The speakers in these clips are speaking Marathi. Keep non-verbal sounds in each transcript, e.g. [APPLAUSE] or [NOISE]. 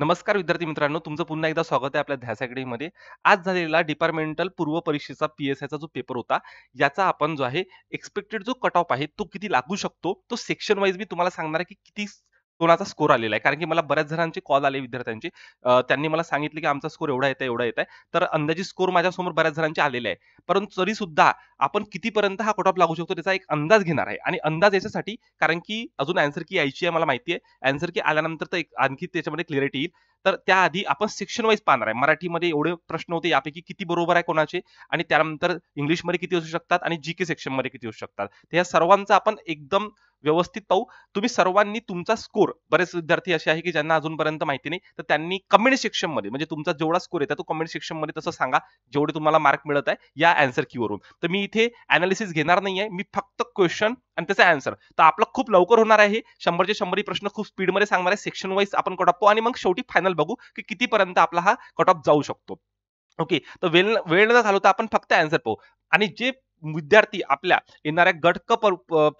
नमस्कार विद्यार्थी मित्रांनो तुमचं पुन्हा एकदा स्वागत आहे आपल्या ध्यास अकॅडमीमध्ये आज झालेला डिपार्टमेंटल पूर्व परीक्षेचा पी एस आयचा जो पेपर होता याचा आपण जो आहे एक्सपेक्टेड जो कट ऑफ आहे तो किती लागू शकतो तो सेक्शन वाईज मी तुम्हाला सांगणार आहे की किती कोणाचा स्कोर आलेला आहे कारण की मला बऱ्याच जणांचे कॉल आले विद्यार्थ्यांचे त्यांनी मला सांगितले की आमचा स्कोर एवढा येत आहे एवढा येत आहे तर अंदाजी स्कोर माझ्यासमोर बऱ्याच जणांचे आलेले आहे परंतु तरी सुद्धा आपण कितीपर्यंत हा कटॉप लागू शकतो त्याचा एक अंदाज घेणार आहे आणि अंदाज याच्यासाठी कारण की अजून अँसर की यायची आहे मला माहिती आहे अँसर की आल्यानंतर तर आणखी त्याच्यामध्ये क्लिअरिटी येईल तर त्याआधी आपण सेक्शन वाईज पाहणार आहे मराठीमध्ये एवढे प्रश्न होते यापैकी किती बरोबर आहे कोणाचे आणि त्यानंतर इंग्लिशमध्ये किती असू शकतात आणि जी के सेक्शनमध्ये किती असू शकतात तर या सर्वांचा आपण एकदम व्यवस्थित पाहू तुम्ही सर्वांनी तुमचा स्कोर बरेच विद्यार्थी असे आहे की ज्यांना अजूनपर्यंत माहिती नाही तर त्यांनी कमेंट सेक्शन मध्ये म्हणजे तुमचा जेवढा स्कोर आहे तो कमेंट सेक्शन मध्ये तसं सांगा जेवढे तुम्हाला मार्क मिळत आहे या की वरून तर मी इथे अनालिसिस घेणार नाही आहे मी फक्त क्वेश्चन आणि त्याचा अँसर तर आपलं खूप लवकर होणार आहे शंभरचे शंभरी प्रश्न खूप स्पीड मध्ये सांगणार आहे सेक्शन वाईज आपण कट ऑफ पाहू आणि मग शेवटी फायनल बघू की कितीपर्यंत आपला हा कट ऑफ जाऊ शकतो ओके तर वेळ वेळ न तर आपण फक्त अँसर पाहू आणि जे विद्यार्थी आपल्या येणाऱ्या गटक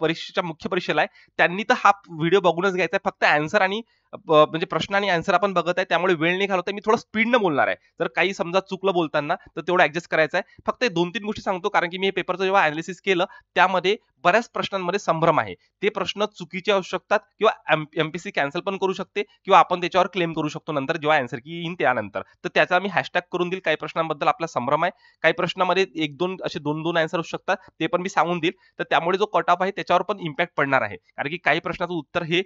परीक्षेच्या मुख्य परीक्षेला आहे त्यांनी तर हा व्हिडिओ बघूनच घ्यायचा आहे फक्त आन्सर आणि म्हणजे प्रश्न आणि आन्सर आपण बघत आहे त्यामुळे वेळ नाही घालवत मी थोडं स्पीडनं बोलणार आहे जर काही समजा चुकलं बोलताना तर तेवढं ऍडजस्ट करायचं आहे फक्त दोन तीन गोष्टी सांगतो कारण की मी पेपरचं जेव्हा अनालिसिस केलं त्यामध्ये बऱ्याच प्रश्नांमध्ये संभ्रम आहे ते प्रश्न चुकीचे असू शकतात किंवा एमपीसी कॅन्सल पण करू शकते किंवा आपण त्याच्यावर क्लेम करू शकतो नंतर जेव्हा आन्सर की येईन त्यानंतर तर त्याचा मी हॅशटॅग करून देईल काही प्रश्नांबद्दल आपला संभ्रम आहे काही प्रश्नामध्ये एक दोन असे दोन दोन अन्सर असू शकतात ते पण मी सांगून देईल तर त्यामुळे जो कट ऑफ आहे त्याच्यावर पण इम्पॅक्ट पडणार आहे कारण की काही प्रश्नाचं उत्तर हे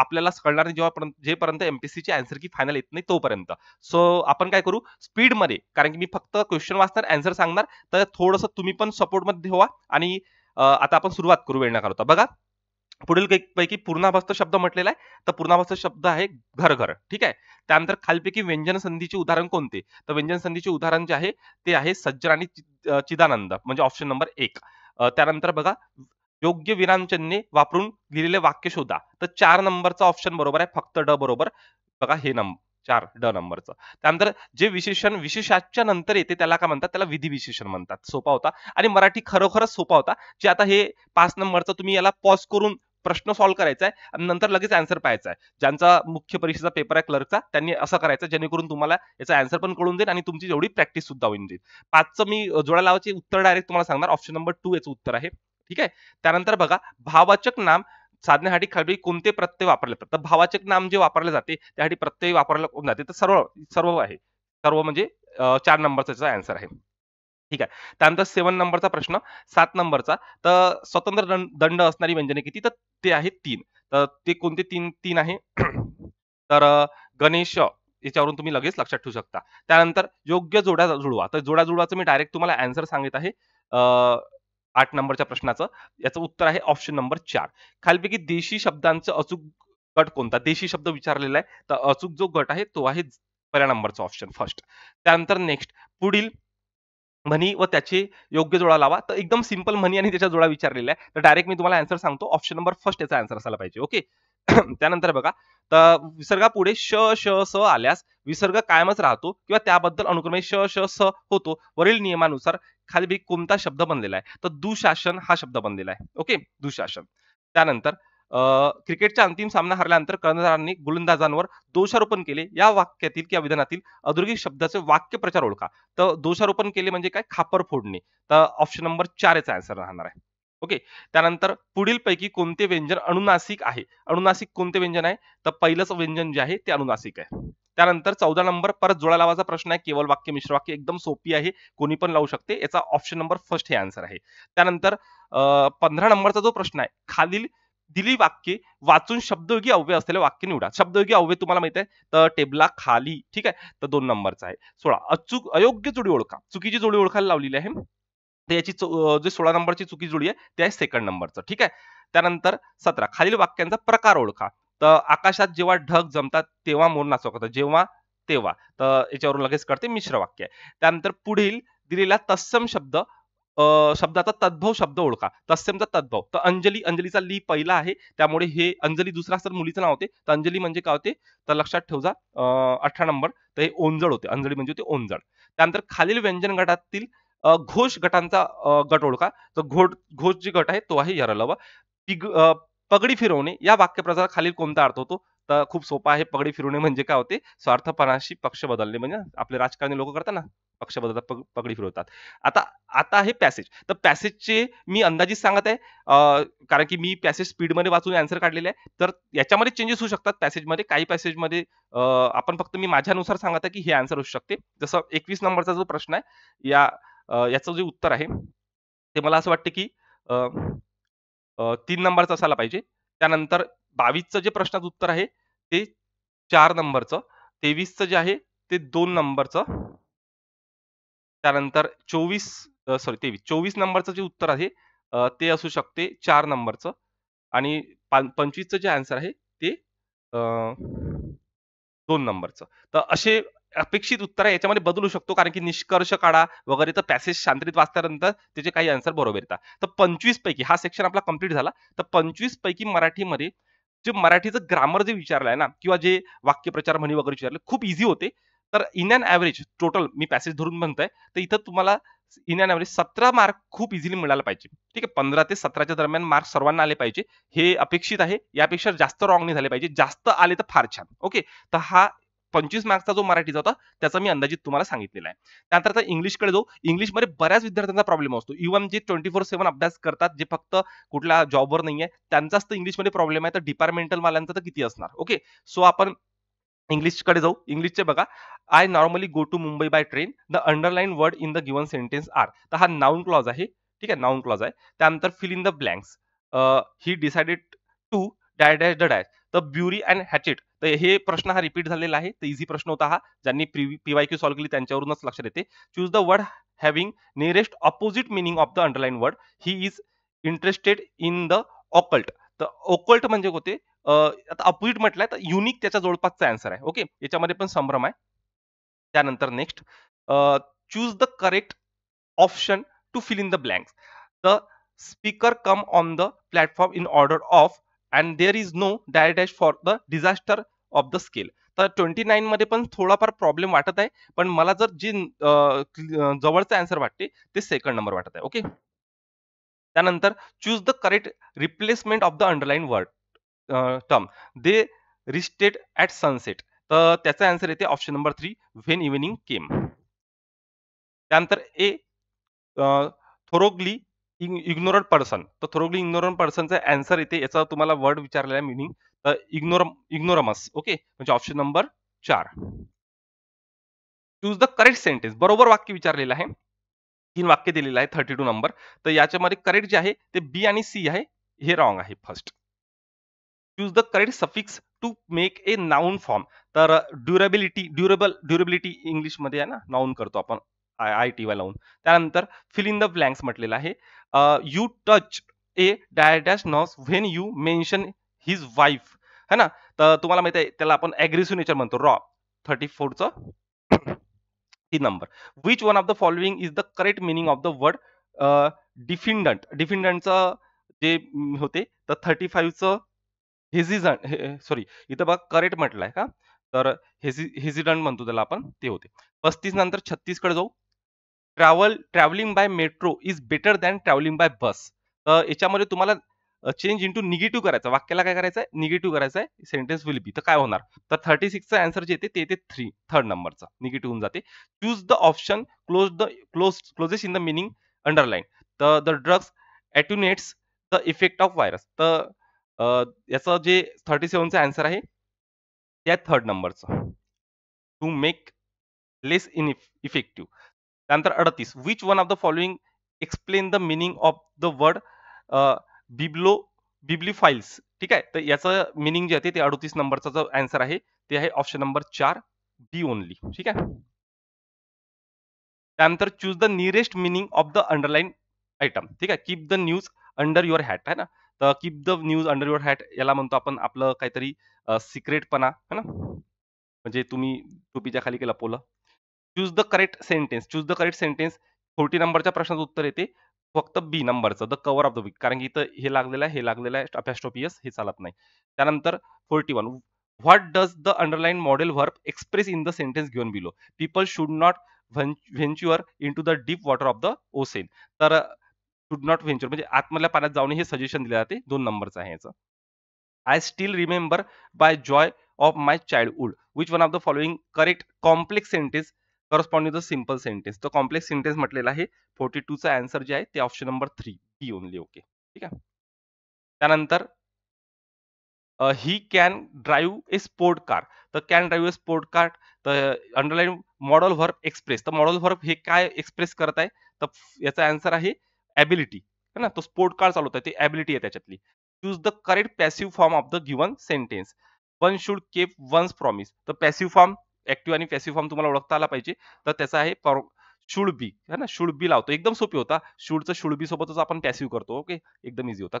आपल्याला कळणार नाही जेव्हा जेपर्यंत एमपीसीची आन्सर की फायनल येत नाही तोपर्यंत सो आपण काय करू स्पीड मध्ये कारण की मी फक्त क्वेश्चन वाचणार आन्सर सांगणार तर थोडस तुम्ही पण सपोर्ट मध्ये ठेवा आणि आता आपण सुरुवात करू वेळ न बघा पुढील पैकी पूर्णाभस्त शब्द म्हटलेला आहे तर पूर्णाभस्त शब्द आहे घर घर ठीक आहे त्यानंतर खालपैकी व्यंजन संधीचे उदाहरण कोणते तर व्यंजन संधीचे उदाहरण जे आहे ते आहे सज्जन आणि चिदानंद म्हणजे ऑप्शन नंबर एक त्यानंतर बघा योग्य विनांचनने वापरून लिहिलेले वाक्य शोधा तर चार नंबरचा ऑप्शन बरोबर आहे फक्त ड बरोबर बघा हे नंबर चार ड नंबरचं त्यानंतर जे विशेषण विशेषाच्या नंतर येते त्याला काय म्हणतात त्याला विधी विशेषण म्हणतात सोपा होता आणि मराठी खरोखरच सोपा होता जे आता हे पाच नंबरचा तुम्ही याला पॉज करून प्रश्न सॉल्व्ह करायचा आहे आणि नंतर लगेच आन्सर पाहायचा आहे ज्यांचा मुख्य परीक्षेचा पेपर आहे क्लर्कचा त्यांनी असं करायचं जेणेकरून तुम्हाला याचा आन्सर पण कळून देईल आणि तुमची जेवढी प्रॅक्टिस सुद्धा होऊन जाईल पाचचं मी जोड्या लावायचे उत्तर डायरेक्ट तुम्हाला सांगणार ऑप्शन नंबर टू याचं उत्तर आहे ठीक आहे त्यानंतर बघा भावाचक नाम साधण्यासाठी खाली कोणते प्रत्यय वापरले जातात तर भावाचक नाम जे वापरले जाते त्यासाठी प्रत्यय वापरले जाते तर सर्व सर्व आहे सर्व म्हणजे चार नंबरचा आन्सर आहे ठीक आहे त्यानंतर सेवन नंबरचा प्रश्न सात नंबरचा तर स्वतंत्र दंड असणारी व्यंजने किती तर ते आहे तीन तर ते कोणते तीन तीन आहे [CLEARS THROAT] तर गणेश याच्यावरून तुम्ही लगेच लक्षात ठेवू शकता त्यानंतर योग्य जोड्या जुळवा तर जोड्या जुळवाचं मी डायरेक्ट तुम्हाला अँसर सांगित आहे आठ नंबरच्या प्रश्नाचं याचं उत्तर आहे ऑप्शन नंबर चार खालपैकी देशी शब्दांचं अचूक गट कोणता देशी शब्द विचारलेला आहे तर अचूक जो गट आहे तो आहे पहिल्या नंबरचा ऑप्शन फर्स्ट त्यानंतर नेक्स्ट पुढील म्हणी व त्याचे योग्य जोडा लावा तर एकदम सिंपल म्हणी आणि त्याच्या जोडा विचारलेला आहे तर डायरेक्ट मी तुम्हाला आन्सर सांगतो ऑप्शन नंबर फर्स्ट याचा आन्सर असायला पाहिजे ओके [CLEARS THROAT] त्यानंतर बघा तर विसर्गापुढे श श स आल्यास विसर्ग कायमच राहतो किंवा त्याबद्दल अनुक्रमे श श स होतो वरील नियमानुसार खाली कोणता शब्द बनलेला आहे तर दुशासन हा शब्द बनलेला आहे ओके दुशासन त्यानंतर क्रिकेटचा अंतिम सामना हरल्यानंतर कर्णधारांनी गोलंदाजांवर दोषारोपण केले या वाक्यातील किंवा विधानातील अधोरेखित शब्दाचे वाक्य प्रचार ओळखा तर दोषारोपण केले म्हणजे काय खापर फोडणे तर ऑप्शन नंबर चार याचा आन्सर राहणार आहे ओके त्यानंतर पुढील पैकी कोणते व्यंजन अनुनासिक आहे अनुनासिक कोणते व्यंजन आहे तर पहिलंच व्यंजन जे आहे ते अनुनासिक आहे त्यानंतर चौदा नंबर परत जोडा लावाचा प्रश्न आहे केवळ वाक्य मिश्र वाक्य एकदम सोपी आहे कोणी पण लावू शकते याचा ऑप्शन नंबर फर्स्ट हे आन्सर आहे त्यानंतर पंधरा नंबरचा जो प्रश्न आहे खालील दिली वाक्य वाचून शब्दयोगी अव्यय असलेले वाक्य निवडा शब्दयोगी अव्यय तुम्हाला माहित आहे तर टेबला खाली ठीक आहे तर दोन नंबरचा आहे सोळा अचूक अयोग्य जोडी ओळखा चुकीची जोडी ओळखायला लावलेली आहे याची जे सोळा नंबरची चुकी जोडी आहे ते आहे सेकंड नंबरचं ठीक आहे त्यानंतर सतरा खालील वाक्यांचा प्रकार ओळखा तर आकाशात जेव्हा ढग जमतात तेव्हा मोर होतो जेव्हा तेव्हा तर याच्यावरून लगेच करते मिश्र वाक्य आहे त्यानंतर पुढील दिलेला तत्सम शब्द शब्दाचा तद्भव शब्द ओळखा तस्यमचा तद्भव तर अंजली अंजलीचा ली पहिला आहे त्यामुळे हे अंजली दुसरा असतात मुलीचं नाव होते तर अंजली म्हणजे काय होते तर लक्षात ठेवजा अठरा नंबर तर हे ओंजळ होते अंजली म्हणजे होते ओंजळ त्यानंतर खालील व्यंजन गटातील घोष गटांचा गट ओळखा तर घोट घोष जे गट आहे तो आहे यरलव पिग पगडी फिरवणे या वाक्यप्रचार खालील कोणता अर्थ होतो तर खूप सोपा आहे पगडी फिरवणे म्हणजे काय होते स्वार्थपणाशी पक्ष बदलणे म्हणजे आपले राजकारणी लोक करतात ना पक्षबद्धता पगडी फिरवतात आता आता हे पॅसेज तर पॅसेजचे मी अंदाजित सांगत आहे कारण की मी पॅसेज स्पीडमध्ये वाचून आन्सर काढलेले आहे तर याच्यामध्ये चेंजेस होऊ शकतात पॅसेजमध्ये काही पॅसेजमध्ये आपण फक्त मी माझ्यानुसार सांगत आहे की हे आन्सर होऊ शकते जसं एकवीस नंबरचा जो प्रश्न आहे या याचं जे उत्तर आहे ते मला असं वाटतं की तीन नंबरचं असायला पाहिजे त्यानंतर बावीसचं जे प्रश्नाचं उत्तर आहे ते चार नंबरचं तेवीसचं जे आहे ते दोन नंबरचं त्यानंतर चोवीस सॉरी तेवीस चोवीस नंबरचं जे उत्तर आहे ते असू शकते चार नंबरचं आणि पंचवीसचं जे आन्सर आहे ते दोन नंबरचं तर असे अपेक्षित उत्तर आहे याच्यामध्ये बदलू शकतो कारण की निष्कर्ष काढा वगैरे तर पॅसेज शांतरीत वाचल्यानंतर त्याचे काही आन्सर बरोबर येतात तर पंचवीस पैकी हा सेक्शन आपला कम्प्लीट झाला तर पंचवीस पैकी मराठीमध्ये जे मराठीचं ग्रामर जे विचारलं आहे ना किंवा जे वाक्यप्रचार म्हणी वगैरे विचारले खूप इझी होते तर इन अँड ऍव्हरेज टोटल मी पॅसेज धरून म्हणतोय तर इथं तुम्हाला इन अँड ऍव्हरेज सतरा मार्क खूप इझिली मिळाला पाहिजे ठीक आहे पंधरा ते सतराच्या दरम्यान मार्क सर्वांना आले पाहिजे हे अपेक्षित आहे यापेक्षा जास्त रॉंग नाही झाले पाहिजे जास्त आले तर फार छान ओके तर हा पंचवीस मार्क्सचा जो मराठीचा होता त्याचा मी अंदाजित तुम्हाला सांगितलेला आहे त्यानंतर इंग्लिशकडे जाऊ इंग्लिशमध्ये बऱ्याच विद्यार्थ्यांचा प्रॉब्लेम असतो इव्हन जे ट्वेंटी फोर सेवन अभ्यास करतात जे फक्त कुठल्या जॉबवर नाही आहे त्यांचाच तर इंग्लिशमध्ये प्रॉब्लेम आहे तर डिपार्टमेंटल वाल्यांचा तर किती असणार ओके सो आपण इंग्लिशकडे जाऊ इंग्लिशचे बघा I normally go to Mumbai by train the underline word in the given sentence are तर हा नाउन क्लॉज आहे ठीक आहे नाउन क्लॉज आहे त्यानंतर fill in the blanks he decided to dash dash the dash तर ब्युरी अँड हॅचेट तर हे प्रश्न हा रिपीट झालेला आहे तर इझी प्रश्न होता हा ज्यांनी पीवाय क्यू सॉल्व्ह केली त्यांच्यावरूनच लक्ष देते choose the word having nearest opposite meaning of the underline word he is interested in the occult तर ओकल्ट म्हणजे होते आता अपोजिट म्हटलंय तर युनिक त्याच्या जवळपासचा आन्सर आहे ओके याच्यामध्ये पण संभ्रम आहे त्यानंतर next choose the correct option to fill in the blanks the speaker come on the platform in order of and there is no dash for the disaster of the scale तर ट्वेंटी नाईन मध्ये पण थोडाफार प्रॉब्लेम वाटत आहे पण मला जर जे जवळचा आन्सर वाटते ते सेकंड नंबर वाटत आहे ओके त्यानंतर choose the correct replacement of the underline word term they rested at sunset तर त्याचा आन्सर येते option number three when evening came त्यानंतर ए थोरोगली इग्नोरंट पर्सन तर थोरोगली इग्नोरंट पर्सनचा आन्सर येते याचा तुम्हाला वर्ड विचारलेला आहे मिनिंग तर इग्नोरमस ओके म्हणजे ऑप्शन नंबर चार चूज द करेक्ट सेंटेन्स बरोबर वाक्य विचारलेलं आहे तीन वाक्य दिलेलं आहे थर्टी टू नंबर तर याच्यामध्ये करेक्ट जे आहे ते बी आणि सी आहे हे रॉंग आहे first use the correct suffix to make a noun form तर ड्युरेबिलिटी ड्युरेबल ड्युरेबिलिटी इंग्लिशमध्ये आहे ना नाऊन करतो आपण आय आय टी वाय लावून त्यानंतर फिल इन द ब्लँक्स म्हटलेलं आहे यू टच ए डायडॅश dash nose when you mention his wife है ना तर तुम्हाला माहिती आहे त्याला आपण अग्रेसिव्ह नेचर म्हणतो रॉ थर्टी फोरचं ही number which one of the following is the correct meaning of the word defendant डिफिंडंटचं जे होते तर थर्टी फाईव्हचं हेझिझन हे सॉरी इथं बघ करेक्ट म्हटलंय का तर हेझि हेझिडंट म्हणतो त्याला आपण ते होते पस्तीस नंतर छत्तीस कडे जाऊ travel travelling by metro is better than travelling by bus तर याच्यामध्ये तुम्हाला चेंज इंटू निगेटिव्ह करायचं वाक्याला काय करायचं आहे निगेटिव्ह करायचं आहे सेंटेन्स विल बी तर काय होणार तर थर्टी सिक्सचं आन्सर जे येते ते येते थ्री थर्ड नंबरचा निगेटिव्ह होऊन जाते choose the option close the close closes in the meaning underline तर the drugs attenuates the effect of virus तर याचं जे थर्टी सेवनचं आन्सर आहे त्या थर्ड नंबरचं to make less in effective त्यानंतर अडतीस which one of the following explain the meaning of the word biblio bibliophiles ठीक आहे तर याचं मिनिंग जे आहे ते अडतीस नंबरचा जो आन्सर आहे ते आहे ऑप्शन नंबर चार बी ओनली ठीक आहे त्यानंतर choose the nearest meaning of the underline item ठीक आहे keep the news under your hat है ना तर keep the news under your hat याला म्हणतो आपण आपलं काहीतरी सिक्रेटपणा है ना म्हणजे तुम्ही टोपीच्या खाली केला पोलं choose the correct sentence choose the correct sentence forty नंबरच्या प्रश्नाचं उत्तर येते फक्त बी नंबरचं the cover of the week कारण की इथं हे लागलेलं आहे हे लागलेलं आहे अपॅस्टोपियस हे चालत नाही त्यानंतर forty one what does the underline modal verb express in the sentence घेऊन below people should not venture into the deep water of the ocean तर शुड नॉट व्हेंचर म्हणजे आतमधल्या पाण्यात जाऊन हे सजेशन दिले जाते दोन नंबरचं आहे याचं I still remember by joy of my childhood which one of the following correct complex sentence corresponding the simple sentence तो कॉम्प्लेक्स सेंटेन्स म्हटलेला आहे फोर्टी चा आन्सर जे आहे ते ऑप्शन नंबर थ्री ही ओनली ओके ठीक आहे त्यानंतर he can drive a sport car तर can drive a sport car तर अंडरलाईन मॉडल वर्ब एक्सप्रेस तर मॉडल वर्ब हे काय एक्सप्रेस करत आहे तर याचा आन्सर आहे ॲबिलिटी है ना तो स्पोर्ट चालू होता है ती ॲबिलिटी आहे त्याच्यातली choose the correct passive form of the given sentence one should keep one's promise तर पॅसिव फॉर्म ऍक्टिव्ह आणि पॅसिव्ह फॉर्म तुम्हाला ओळखता आला पाहिजे तर त्याचा आहे शुड बी है ना शुड बी लावतो एकदम सोपी होता शुडचं शुड बी सोबतच आपण पॅसिव करतो ओके एकदम इझी होता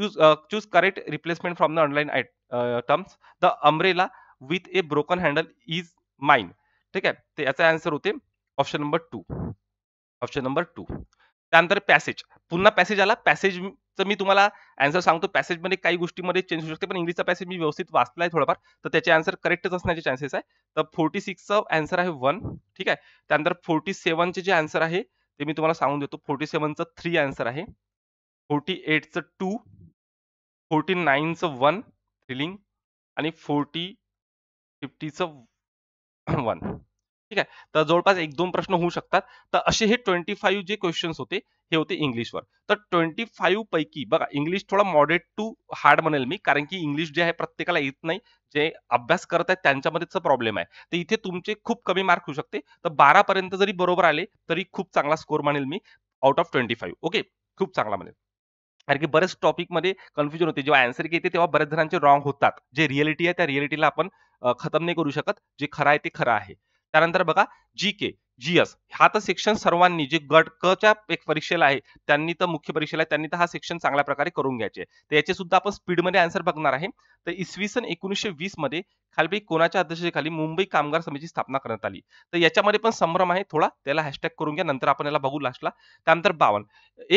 choose choose correct replacement from the online terms the umbrella with a broken handle is mine ठीक आहे ते याचा आन्सर होते option number two option number two त्यानंतर पॅसेज पुन्हा पॅसेज आला पॅसेजचं मी तुम्हाला अँसर सांगतो पॅसेजमध्ये काही गोष्टीमध्ये चेंज होऊ शकते पण इंग्लिशचा पॅसेज मी व्यवस्थित वाचला आहे थोडाफार तर त्याचे आन्सर करेक्टच असण्याचे चान्सेस आहे तर फोर्टी सिक्सचं आन्सर आहे वन ठीक आहे त्यानंतर फोर्टी सेवनचे जे आन्सर आहे ते मी तुम्हाला सांगून देतो फोर्टी सेवनचं थ्री आन्सर आहे फोर्टी एटचं टू फोर्टी नाईनचं वन थ्रिलिंग आणि फोर्टी फिफ्टीचं वन ठीक आहे तर जवळपास एक दोन प्रश्न होऊ शकतात तर असे हे ट्वेंटी फाईव्ह जे क्वेश्चन्स होते हे होते इंग्लिशवर तर ट्वेंटी फाईव्ह पैकी बघा इंग्लिश थोडा मॉडरेट टू हार्ड म्हणेल मी कारण की इंग्लिश जे आहे प्रत्येकाला येत नाही जे अभ्यास करत आहेत त्यांच्यामध्येच प्रॉब्लेम आहे तर इथे तुमचे खूप कमी मार्क होऊ शकते तर बारा पर्यंत जरी बरोबर आले तरी खूप चांगला स्कोर म्हणेल मी out of twenty five okay खूप चांगला म्हणेल कारण की बरेच टॉपिकमध्ये कन्फ्युजन होते जेव्हा आन्सर येते तेव्हा बऱ्याच जणांचे रॉंग होतात जे रिअलिटी आहे त्या रिअलिटीला आपण खतम नाही करू शकत जे खरं आहे ते खरं आहे त्यानंतर बघा जी के हा तर सेक्शन सर्वांनी जे गट क च्या एक परीक्षेला आहे त्यांनी तर मुख्य परीक्षेला आहे त्यांनी तर हा सेक्शन चांगल्या प्रकारे करून घ्यायचे तर याचे सुद्धा आपण मध्ये आन्सर बघणार आहे तर इसवी सन एकोणीसशे वीस मध्ये खालपैकी कोणाच्या अध्यक्षतेखाली मुंबई कामगार समितीची स्थापना करण्यात आली तर याच्यामध्ये पण संभ्रम आहे थोडा त्याला हॅशटॅग करून घ्या नंतर आपण याला बघू लास्टला त्यानंतर बावन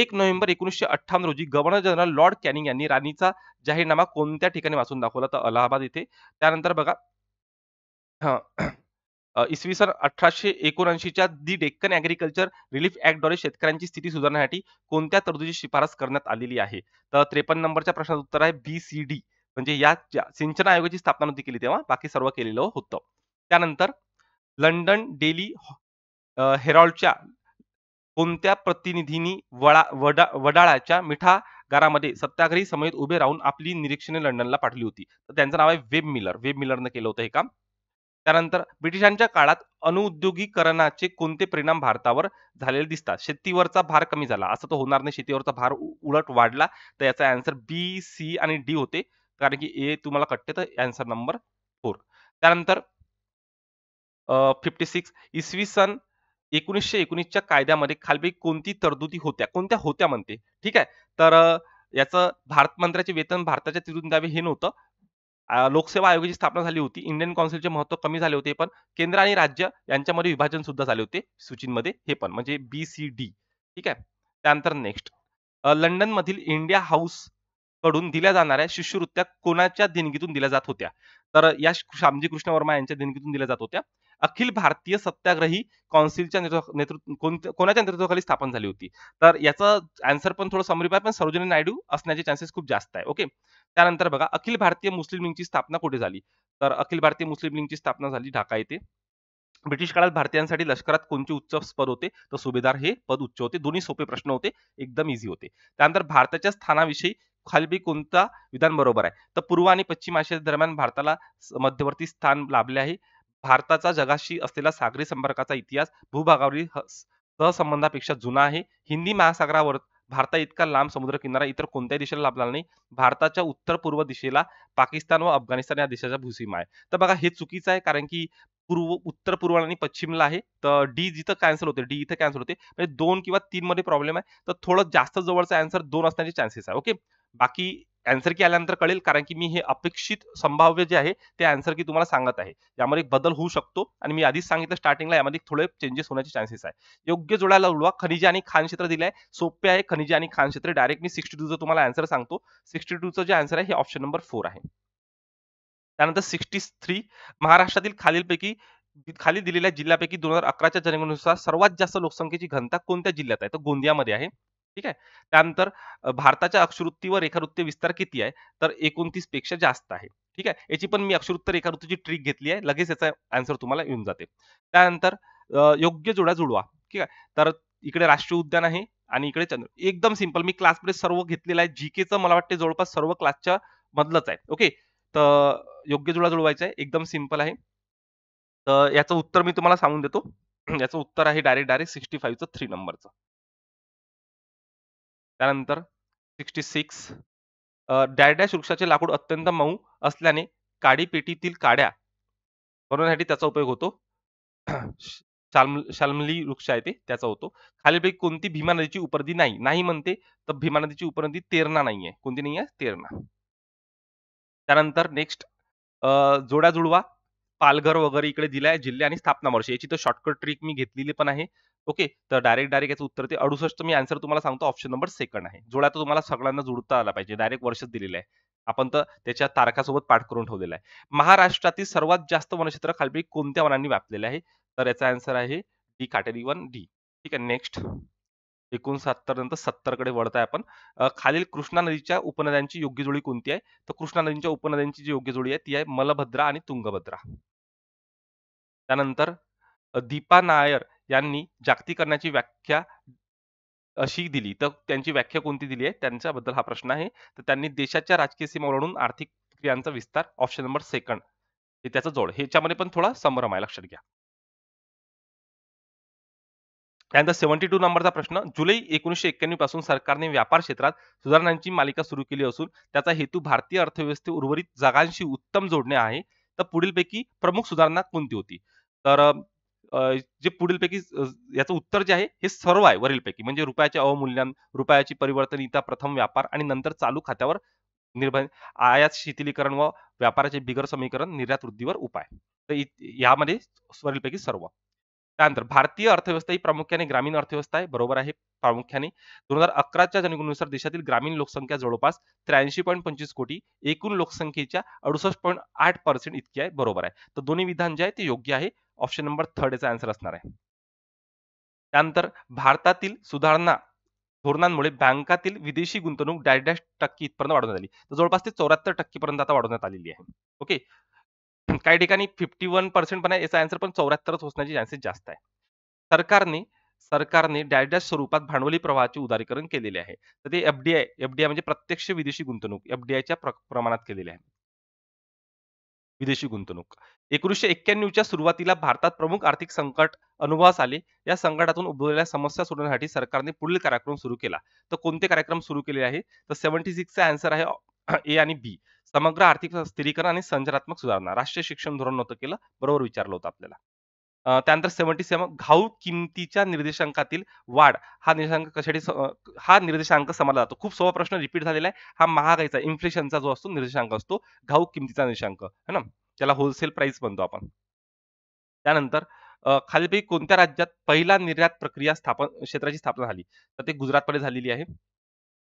एक नोव्हेंबर एकोणीशे अठ्ठावन्न रोजी गव्हर्नर जनरल लॉर्ड कॅनिंग यांनी राणीचा जाहीरनामा कोणत्या ठिकाणी वाचून दाखवला तर अलाहाबाद इथे त्यानंतर बघा हा इसवी सन अठराशे एकोणऐंशीच्या दी डेक्कन ऍग्रीकल्चर रिलीफ ऍक्टद्वारे शेतकऱ्यांची स्थिती सुधारण्यासाठी कोणत्या तरतुदीची शिफारस करण्यात आलेली आहे तर त्रेपन्न नंबरच्या प्रश्नाचं उत्तर आहे बी सी डी म्हणजे या सिंचन आयोगाची स्थापना नव्हती केली तेव्हा बाकी सर्व केलेलं होतं त्यानंतर लंडन डेली हेरॉल्डच्या कोणत्या प्रतिनिधींनी वडा वडा वडाळाच्या मिठागारामध्ये सत्याग्रही समेत उभे राहून आपली निरीक्षणे लंडनला पाठवली होती तर त्यांचं नाव आहे वेब मिलर वेब मिलरनं केलं होतं हे काम त्यानंतर ब्रिटिशांच्या काळात अनुद्योगीकरणाचे कोणते परिणाम भारतावर झालेले दिसतात शेतीवरचा भार कमी झाला असं तो होणार नाही शेतीवरचा भार उलट वाढला तर याचा आन्सर बी सी आणि डी होते कारण की ए तुम्हाला कटते तर आन्सर नंबर फोर त्यानंतर फिफ्टी सिक्स इसवी सन एकोणीसशे एकोणीसच्या कायद्यामध्ये खालपैकी कोणती तरतुदी होत्या कोणत्या होत्या म्हणते ठीक आहे तर याचं भारत मंत्र्याचे वेतन भारताच्या तिथून द्यावे हे नव्हतं लोकसेवा आयोगाची स्थापना झाली होती इंडियन कौन्सिलचे महत्व कमी झाले होते पण केंद्र आणि राज्य यांच्यामध्ये विभाजन सुद्धा झाले होते सूचीमध्ये हे पण म्हणजे बी सी डी ठीक आहे त्यानंतर नेक्स्ट लंडन मधील इंडिया हाऊस कडून दिल्या जाणाऱ्या शिष्यवृत्त्या कोणाच्या देणगीतून दिल्या जात होत्या तर या श्यामजी कृष्ण वर्मा यांच्या देणगीतून दिल्या जात होत्या अखिल भारतीय सत्याग्रही कौन्सिलच्या नेतृत्व कोणाच्या नेतृत्वाखाली स्थापन झाली होती तर याचा आन्सर पण थोडं समरी पण सरोजिनी नायडू असण्याचे चान्सेस खूप जास्त आहे ओके त्यानंतर बघा अखिल भारतीय मुस्लिम लीगची स्थापना कुठे झाली तर अखिल भारतीय मुस्लिम लीगची स्थापना झाली ढाका येथे ब्रिटिश काळात भारतीयांसाठी लष्करात कोणते उच्च पद होते तर सुभेदार हे पद उच्च होते दोन्ही सोपे प्रश्न होते एकदम इझी होते त्यानंतर भारताच्या स्थानाविषयी खालबी कोणता विधान बरोबर आहे तर पूर्व आणि पश्चिम आशिया दरम्यान भारताला मध्यवर्ती स्थान लाभले आहे भारताचा जगाशी असलेला सागरी संपर्काचा इतिहास भूभागावरील सहसंबंधापेक्षा जुना आहे हिंदी महासागरावर भारता इतका लांब समुद्र किनारा इतर कोणत्याही दिशेला लाभला नाही भारताच्या उत्तर पूर्व दिशेला पाकिस्तान व अफगाणिस्तान या देशाचा भूसीमा आहे तर बघा हे चुकीचं आहे कारण की पूर्व उत्तर पूर्व आणि पश्चिमला आहे तर डी जिथं कॅन्सल होते डी इथं कॅन्सल होते म्हणजे दोन किंवा तीन मध्ये प्रॉब्लेम आहे तर थोडं जास्त जवळचा आन्सर दोन असण्याचे चान्सेस आहे ओके बाकी अँसर की आल्यानंतर कळेल कारण की मी हे अपेक्षित संभाव्य जे आहे ते अँसर की तुम्हाला सांगत आहे यामध्ये बदल होऊ शकतो आणि मी आधीच सांगितलं स्टार्टिंगला यामध्ये थोडे चेंजेस होण्याचे चान्सेस आहे योग्य जोडायला उडवा खनिजे आणि खान क्षेत्र दिले आहे सोपे आहे खनिजे आणि खान क्षेत्र डायरेक्ट मी सिक्स्टी टूचं तुम्हाला अँसर सांगतो सिक्स्टी टूचं जे अँसर आहे हे ऑप्शन नंबर फोर आहे त्यानंतर सिक्स्टी थ्री महाराष्ट्रातील खालीलपैकी खाली दिलेल्या जिल्ह्यापैकी दोन हजार अकराच्या जनगणनेनुसार सर्वात जास्त लोकसंख्येची घनता कोणत्या जिल्ह्यात आहे तर गोंदियामध्ये आहे ठीक आहे त्यानंतर भारताच्या अक्षवृत्ती व रेखावृत्ती विस्तार किती आहे तर एकोणतीस पेक्षा जास्त आहे ठीक आहे याची पण मी अक्षवृत्त रेखावृत्तीची ट्रिक घेतली आहे लगेच याचा आन्सर तुम्हाला येऊन जाते त्यानंतर योग्य जोडा जुळवा ठीक आहे तर इकडे राष्ट्रीय उद्यान आहे आणि इकडे चंद्र एकदम सिंपल मी क्लासमध्ये सर्व घेतलेला आहे जी केचं मला वाटते जवळपास सर्व क्लासच्या मधलंच आहे ओके तर योग्य जुळा जुळवायचा आहे एकदम सिंपल आहे तर याचं उत्तर मी तुम्हाला सांगून देतो [CLEARS THROAT] याचं उत्तर आहे डायरेक्ट डायरेक्ट सिक्स्टी फाईव्हचं थ्री नंबरचं त्यानंतर सिक्स्टी सिक्स डॅडॅश वृक्षाचे लाकूड अत्यंत मऊ असल्याने काडीपेटीतील काड्या बनवण्यासाठी त्याचा उपयोग होतो शालमली शाल्मली वृक्ष आहे ते त्याचा होतो खालीलपैकी कोणती भीमा नदीची उपरदी नाही नाही म्हणते तर भीमा नदीची उपरदी तेरणा नाही आहे कोणती नाही आहे तेरणा त्यानंतर नेक्स्ट जोड्या जुळवा पालघर वगैरे इकडे दिलाय जिल्हे आणि स्थापना वर्ष याची तर शॉर्टकट ट्रिक मी घेतलेली पण आहे ओके तर डायरेक्ट डायरेक्ट याचं उत्तर ते अडुसष्ट मी आन्सर तुम्हाला सांगतो ऑप्शन नंबर सेकंड आहे जोड्या तर तुम्हाला सगळ्यांना जुडता आला पाहिजे डायरेक्ट वर्षच दिलेलं आहे आपण तर त्याच्या तारखासोबत पाठ करून ठेवलेला आहे महाराष्ट्रातील सर्वात जास्त वनक्षेत्र खाली कोणत्या वनांनी व्यापलेले आहे तर याचा आन्सर आहे डी काटेरी वन डी ठीक आहे नेक्स्ट एकोणसत्तर नंतर सत्तर कडे वळत आहे आपण खालील कृष्णा नदीच्या उपनद्यांची योग्य जोडी कोणती आहे तर कृष्णा नदीच्या उपनद्यांची जी योग्य जोडी आहे ती आहे मलभद्रा आणि तुंगभद्रा त्यानंतर दीपा नायर यांनी जागतिकरणाची व्याख्या अशी दिली तर त्यांची व्याख्या कोणती दिली आहे त्यांच्याबद्दल हा प्रश्न आहे तर त्यांनी देशाच्या राजकीय सीमा ओलांडून आर्थिक क्रियांचा विस्तार ऑप्शन नंबर सेकंड हे त्याचा जोड ह्याच्यामध्ये पण थोडा संभ्रम आहे लक्षात घ्या त्यानंतर सेव्हन्टी टू नंबरचा प्रश्न जुलै एकोणीसशे एक्क्याण्णव पासून सरकारने व्यापार क्षेत्रात सुधारणांची मालिका सुरू केली असून त्याचा हेतू भारतीय अर्थव्यवस्थे उर्वरित जागांशी उत्तम जोडणे आहे तर पुढीलपैकी प्रमुख सुधारणा कोणती होती तर जे पुढीलपैकी याचं उत्तर जे आहे हे सर्व आहे वरीलपैकी म्हणजे रुपयाचे अवमूल्यन रुपयाची परिवर्तनीयता प्रथम व्यापार आणि नंतर चालू खात्यावर निर्बंध आयात शिथिलीकरण व व्यापाराचे बिगर समीकरण निर्यात वृद्धीवर उपाय तर यामध्ये वरीलपैकी सर्व त्यानंतर भारतीय अर्थव्यवस्था ही प्रामुख्याने ग्रामीण अर्थव्यवस्था आहे बरोबर आहे प्रामुख्याने दोन हजार अकराच्या जनगणनेनुसार देशातील ग्रामीण लोकसंख्या जवळपास त्र्याऐंशी पॉईंट पंचवीस कोटी एकूण लोकसंख्येच्या अडुसष्ट पॉईंट आठ पर्सेंट इतकी आहे बरोबर आहे तर दोन्ही विधान जे आहे ते योग्य आहे ऑप्शन नंबर थर्ड याचा आन्सर असणार आहे त्यानंतर भारतातील सुधारणा धोरणांमुळे बँकातील विदेशी गुंतवणूक डॅश डॅश टक्के इथपर्यंत वाढवण्यात आली तर जवळपास ते चौऱ्याहत्तर टक्केपर्यंत आता वाढवण्यात आलेली आहे ओके काही ठिकाणी फिफ्टी वन पर्सेंट पण आहे याचा आन्सर पण चौऱ्याहत्तरच होण्याची चान्सेस जास्त आहे सरकारने सरकारने डॅश स्वरूपात भांडवली प्रवाहाचे उदारीकरण केलेले आहे तर ते एफडीआय एफडीआय म्हणजे प्रत्यक्ष विदेशी गुंतवणूक एफडीआयच्या प्रमाणात केलेले आहे विदेशी गुंतवणूक एकोणीसशे एक्क्याण्णवच्या सुरुवातीला भारतात प्रमुख आर्थिक संकट अनुभवास आले या संकटातून उद्भवलेल्या समस्या सोडवण्यासाठी सरकारने पुढील कार्यक्रम सुरू केला तर कोणते कार्यक्रम सुरू केले आहे तर सेव्हन्टी चा आन्सर आहे ए आणि बी समग्र आर्थिक स्थिरीकरण आणि संजनात्मक सुधारणा राष्ट्रीय शिक्षण धोरण नव्हतं केलं बरोबर विचारलं होतं आपल्याला त्यानंतर सेव्हन्टी सेव्हन घाऊक किमतीच्या निर्देशांकातील वाढ हा निर्देशांक कशासाठी हा निर्देशांक समजला जातो खूप सोपा प्रश्न रिपीट झालेला आहे हा महागाईचा इन्फ्लेशनचा जो असतो निर्देशांक असतो घाऊक किमतीचा निर्देशांक है ना त्याला होलसेल प्राइस म्हणतो आपण त्यानंतर खालीलपैकी कोणत्या राज्यात पहिला निर्यात प्रक्रिया स्थापन क्षेत्राची स्थापना झाली तर ते गुजरातमध्ये झालेली आहे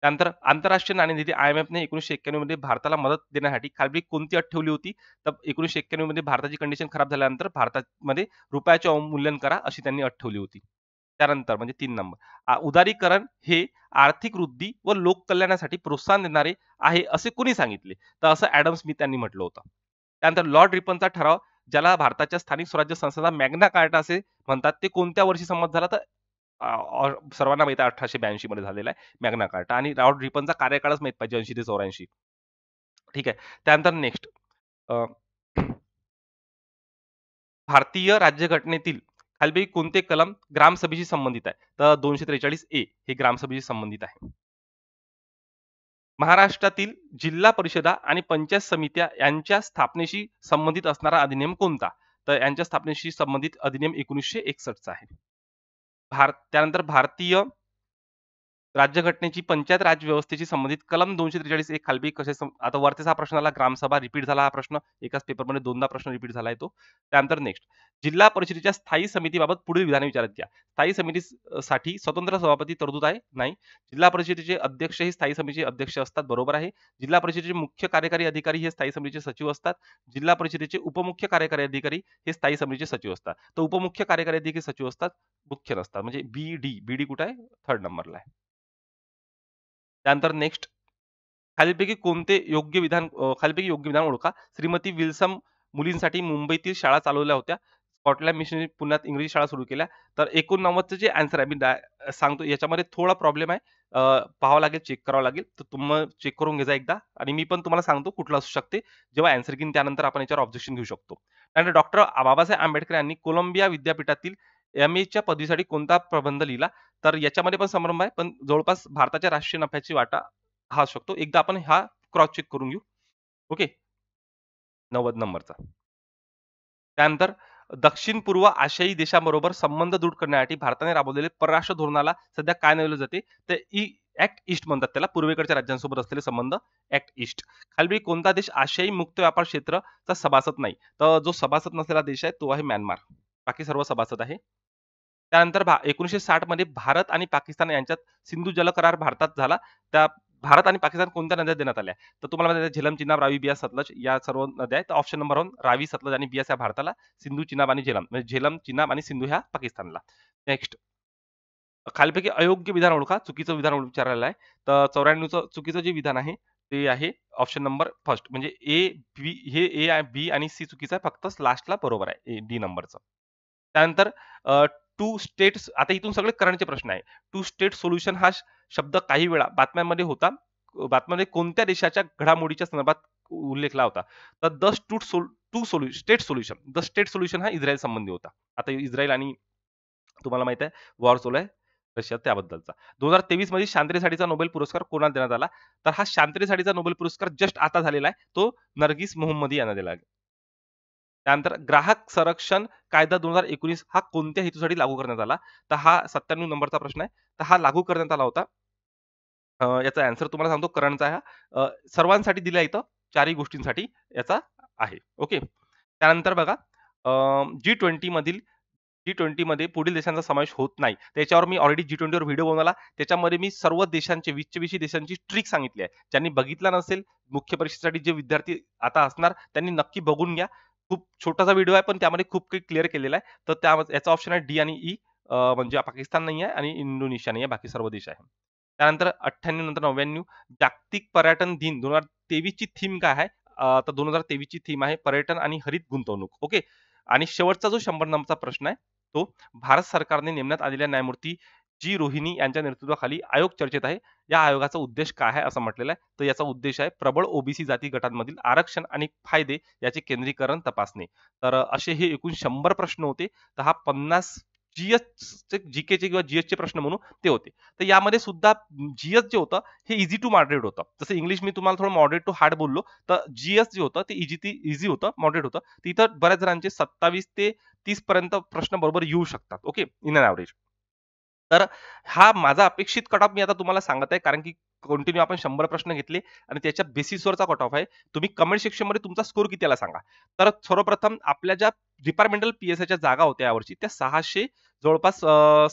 त्यानंतर आंतरराष्ट्रीय नाणेनिधी आय एम ने एकोणीशे एक्क्याण्णव मध्ये भारताला मदत देण्यासाठी खालबी कोणती अट ठेवली होती तर एकोणीशे एक्क्याण्णव मध्ये भारताची कंडिशन खराब झाल्यानंतर भारतामध्ये रुपयाचे अवमूल्यन करा अशी त्यांनी अट ठेवली होती त्यानंतर म्हणजे तीन नंबर उदारीकरण हे आर्थिक वृद्धी व लोककल्याणासाठी प्रोत्साहन देणारे आहे असे कोणी सांगितले तर असं ऍडम स्मिथ यांनी म्हटलं होतं त्यानंतर लॉर्ड रिपनचा ठराव ज्याला भारताच्या स्थानिक स्वराज्य संस्थेचा मॅग्ना कार्टा असे म्हणतात ते कोणत्या वर्षी संमत झाला तर सर्वांना माहिती अठराशे ब्याऐंशी मध्ये झालेला आहे मॅग्ना कार्टा आणि राऊट रिपनचा कार्यकाळच माहित पाहिजे ऐंशी ते चौऱ्याऐंशी ठीक आहे त्यानंतर नेक्स्ट भारतीय राज्यघटनेतील खालीपैकी कोणते कलम ग्रामसभेशी संबंधित आहे तर दोनशे त्रेचाळीस ए हे ग्रामसभेशी संबंधित आहे महाराष्ट्रातील जिल्हा परिषदा आणि पंचायत समित्या यांच्या स्थापनेशी संबंधित असणारा अधिनियम कोणता तर यांच्या स्थापनेशी संबंधित अधिनियम एकोणीसशे एकसष्टचा आहे भारत त्यानंतर भारतीय राज्य घटने की पंचायत राज व्यवस्थेशी संबंधित कलम दोनशे त्रेचाळीस एक खालबी कसे आता वरतीच हा प्रश्न आला ग्रामसभा रिपीट झाला हा प्रश्न एकाच पेपरमध्ये दोनदा प्रश्न रिपीट झाला तो त्यानंतर नेक्स्ट जिल्हा परिषदेच्या स्थायी समितीबाबत पुढील विधान विचारात घ्या स्थायी समितीसाठी स्वतंत्र सभापती तरतूद आहे नाही जिल्हा परिषदेचे अध्यक्ष हे स्थायी समितीचे अध्यक्ष असतात बरोबर आहे जिल्हा परिषदेचे मुख्य कार्यकारी अधिकारी हे स्थायी समितीचे सचिव असतात जिल्हा परिषदेचे उपमुख्य कार्यकारी अधिकारी हे स्थायी समितीचे सचिव असतात तर उपमुख्य कार्यकारी अधिकारी सचिव असतात मुख्य नसतात म्हणजे बी डी बी डी कुठे आहे थर्ड नंबरला आहे त्यानंतर नेक्स्ट खालीलपैकी कोणते योग्य विधान खालीलपैकी योग्य विधान ओळखा श्रीमती विल्सम मुलींसाठी मुंबईतील शाळा चालवल्या होत्या स्कॉटलँड मिशन पुण्यात इंग्रजी शाळा सुरू केल्या तर एकोणनव्वदचं जे आन्सर आहे मी सांगतो याच्यामध्ये थोडा प्रॉब्लेम आहे पाहावं लागेल चेक करावा लागेल तर तुम्ही चेक करून घेजा एकदा आणि मी पण तुम्हाला सांगतो कुठला असू शकते जेव्हा आन्सर घेईन त्यानंतर आपण याच्यावर ऑब्जेक्शन घेऊ शकतो त्यानंतर डॉक्टर बाबासाहेब आंबेडकर यांनी कोलंबिया विद्यापीठातील एम एच्या पदवीसाठी कोणता प्रबंध लिहिला तर याच्यामध्ये पण समारंभ आहे पण जवळपास भारताच्या राष्ट्रीय नफ्याची वाटा हा शकतो एकदा आपण हा क्रॉस चेक करून घेऊ ओके नव्वद नंबरचा त्यानंतर दक्षिण पूर्व आशियाई देशांबरोबर संबंध दृढ करण्यासाठी भारताने राबवलेले परराष्ट्र धोरणाला सध्या काय नावले जाते तर ई ऍक्ट ईस्ट म्हणतात त्याला पूर्वेकडच्या राज्यांसोबत असलेले संबंध ऍक्ट ईस्ट खालीपैकी कोणता देश आशियाई मुक्त व्यापार क्षेत्रचा सभासद नाही तर जो सभासद नसलेला देश आहे तो आहे म्यानमार बाकी सर्व सभासद आहे त्यानंतर एकोणीसशे साठ मध्ये भारत आणि पाकिस्तान यांच्यात सिंधू जल करार भारतात झाला त्या भारत आणि पाकिस्तान कोणत्या नद्या देण्यात आल्या तर तुम्हाला झेलम चिनाब रावी बिया सतलज या सर्व नद्या आहेत option number one Ravi Sutlej आणि बियास या भारताला सिंधू चिनाब आणि झेलम म्हणजे झेलम चिनाब आणि सिंधू ह्या पाकिस्तानला नेक्स्ट खालीपैकी अयोग्य विधान ओळखा चुकीचं विधान विचारलेलं आहे तर चौऱ्याण्णवचं चुकीचं जे विधान आहे ते आहे ऑप्शन नंबर फर्स्ट म्हणजे ए बी हे ए बी आणि सी चुकीचं आहे फक्त लास्टला बरोबर आहे ए डी नंबरचं त्यानंतर टू स्टेट्स आता इथून सगळे करण्याचे प्रश्न आहे टू स्टेट सोल्युशन हा शब्द काही वेळा बातम्यांमध्ये होता बातम्यांमध्ये कोणत्या देशाच्या घडामोडीच्या संदर्भात उल्लेखला होता तर द स्टूट सोल टू सोल्यू state solution the state solution हा इस्रायल संबंधी होता आता इस्रायल आणि तुम्हाला माहित आहे वॉर चालू आहे रशिया त्याबद्दलचा दोन हजार तेवीस मध्ये शांतरेसाठीचा नोबेल पुरस्कार कोणाला देण्यात आला तर हा शांतरेसाठीचा नोबेल पुरस्कार जस्ट आता झालेला आहे तो नरगिस मोहम्मदी यांना दिला त्यानंतर ग्राहक संरक्षण कायदा दोन हजार एकोणीस हा कोणत्या हेतूसाठी लागू करण्यात आला तर हा सत्त्याण्णव नंबरचा प्रश्न आहे तर हा लागू करण्यात आला होता याचा अँसर तुम्हाला सांगतो करंटचा हा सर्वांसाठी दिला इथं चारही गोष्टींसाठी याचा आहे ओके त्यानंतर बघा जी ट्वेंटी मधील जी ट्वेंटीमध्ये पुढील देशांचा समावेश होत नाही त्याच्यावर मी ऑलरेडी जी ट्वेंटीवर व्हिडिओ बनवला त्याच्यामध्ये मी सर्व देशांचे वीसशे देशांची ट्रिक सांगितली आहे ज्यांनी बघितला नसेल मुख्य परीक्षेसाठी जे विद्यार्थी आता असणार त्यांनी नक्की बघून घ्या खूप छोटासा व्हिडिओ आहे पण त्यामध्ये खूप काही क्लिअर केलेला आहे तर त्या याचा ऑप्शन आहे डी आणि ई e, म्हणजे पाकिस्तान नाही आहे आणि इंडोनेशिया नाही आहे बाकी सर्व देश आहे त्यानंतर अठ्ठ्याण्णव नंतर नव्याण्णव जागतिक पर्यटन दिन दोन हजार तेवीसची थीम काय आहे तर दोन हजार तेवीसची थीम आहे पर्यटन आणि हरित गुंतवणूक ओके आणि शेवटचा जो शंभर नंबरचा प्रश्न आहे तो भारत सरकारने नेमण्यात आलेल्या न्यायमूर्ती जी रोहिणी यांच्या नेतृत्वाखाली आयोग चर्चेत आहे या आयोगाचा उद्देश काय आहे असं म्हटलेलं आहे तर याचा उद्देश आहे प्रबळ ओबीसी जाती गटांमधील आरक्षण आणि फायदे याचे केंद्रीकरण तपासणे तर असे हे एकूण शंभर प्रश्न होते तर हा पन्नास जीएसचे चे किंवा जीएसचे प्रश्न म्हणून ते होते तर यामध्ये सुद्धा जीएस जे होतं हे इझी टू मॉडरेट होतं जसं इंग्लिश मी तुम्हाला थोडं मॉडरेट टू हार्ड बोललो तर जीएस जे होतं ते इजी ती इझी होतं मॉडरेट होतं तिथं बऱ्याच जणांचे सत्तावीस ते तीस पर्यंत प्रश्न बरोबर येऊ शकतात ओके इन अन ॲव्हरेज तर हा माझा अपेक्षित कट ऑफ मी आता तुम्हाला सांगत आहे कारण की कंटिन्यू आपण शंभर प्रश्न घेतले आणि त्याच्या बेसिसवरचा कट ऑफ आहे तुम्ही कमेंट मध्ये तुमचा स्कोर याला सांगा तर सर्वप्रथम आपल्या ज्या डिपार्टमेंटल च्या जागा होत्या यावर्षी त्या सहाशे जवळपास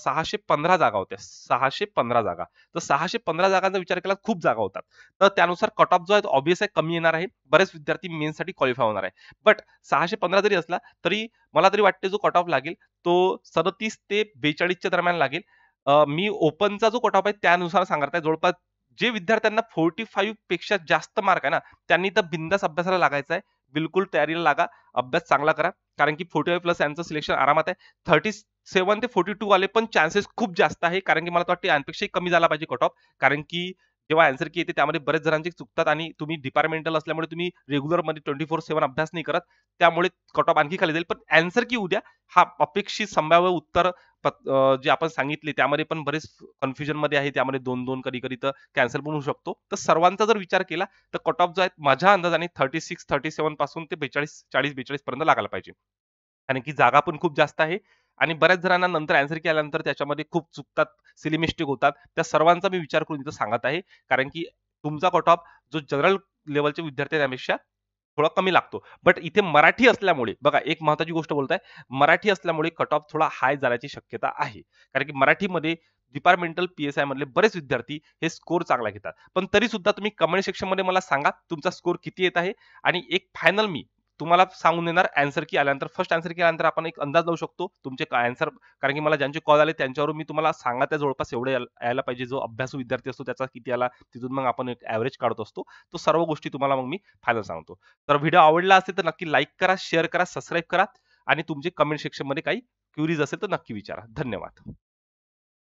सहाशे पंधरा जागा होत्या सहाशे पंधरा जागा तर सहाशे पंधरा जागांचा विचार केला खूप जागा होतात तर त्यानुसार कट ऑफ जो आहे ऑब्विस आहे कमी येणार आहे बरेच विद्यार्थी मेनसाठी क्वालिफाय होणार आहे बट सहाशे पंधरा जरी असला तरी मला तरी वाटते जो कट ऑफ लागेल तो सदतीस ते बेचाळीसच्या दरम्यान लागेल मी ओपनचा जो कट आहे त्यानुसार सांगत आहे जवळपास जे विद्यार्थ्यांना फोर्टी फाईव्ह पेक्षा जास्त मार्क आहे ना त्यांनी तर बिंदास अभ्यासाला लागायचा आहे बिलकुल तयारीला लागा अभ्यास चांगला करा कारण की फोर्टी फाईव्ह प्लस यांचं सिलेक्शन आरामात आहे थर्टी सेवन ते फोर्टी टू आले पण चान्सेस खूप जास्त आहे कारण की मला वाटते यांपेक्षाही कमी झाला पाहिजे कट ऑफ कारण की जेव्हा आन्सर की येते त्यामध्ये बरेच जणांची चुकतात आणि तुम्ही डिपार्टमेंटल असल्यामुळे तुम्ही रेग्युलर मध्ये ट्वेंटी फोर सेव्हन अभ्यास नाही करत त्यामुळे कट ऑफ आणखी खाली जाईल पण आन्सर की उद्या हा अपेक्षित संभाव्य उत्तर जे आपण सांगितले त्यामध्ये पण बरेच कन्फ्युजन मध्ये आहे त्यामध्ये दोन दोन कधी कधी तर कॅन्सल पण होऊ शकतो तर सर्वांचा जर विचार केला तर कट ऑफ जो आहे माझ्या अंदाजाने थर्टी सिक्स थर्टी सेव्हन पासून ते बेचाळीस चाळीस बेचाळीस पर्यंत लागायला पाहिजे कारण की जागा पण खूप जास्त आहे आणि बऱ्याच जणांना नंतर अँसर केल्यानंतर त्याच्यामध्ये खूप चुकतात सिली मिस्टेक होतात त्या सर्वांचा मी विचार करून इथं सांगत आहे कारण की तुमचा कट ऑफ जो जनरल लेवलचे विद्यार्थी त्यापेक्षा थोडा कमी लागतो बट इथे मराठी असल्यामुळे बघा एक महत्वाची गोष्ट बोलत मराठी असल्यामुळे कट ऑफ थोडा हाय जाण्याची शक्यता आहे कारण की मराठीमध्ये डिपार्टमेंटल पी एस आय मधले बरेच विद्यार्थी हे स्कोर चांगला घेतात पण तरी सुद्धा तुम्ही कमेंट सेक्शनमध्ये मला सांगा तुमचा स्कोर किती येत आहे आणि एक फायनल मी तुम्हाला सांगून देणार आन्सर की आल्यानंतर फर्स्ट आन्सर की आल्यानंतर आपण एक अंदाज लावू शकतो तुमचे आन्सर कारण की मला ज्यांचे कॉल आले त्यांच्यावर मी तुम्हाला सांगा त्या जवळपास एवढे यायला पाहिजे जो अभ्यासू विद्यार्थी असतो त्याचा किती आला तिथून मग आपण एक ॲव्हरेज काढत असतो तो सर्व गोष्टी तुम्हाला मग मी फायनल सांगतो तर व्हिडिओ आवडला असेल तर नक्की लाईक करा शेअर करा सबस्क्राईब करा आणि तुमचे कमेंट सेक्शनमध्ये काही क्युरीज असेल तर नक्की विचारा धन्यवाद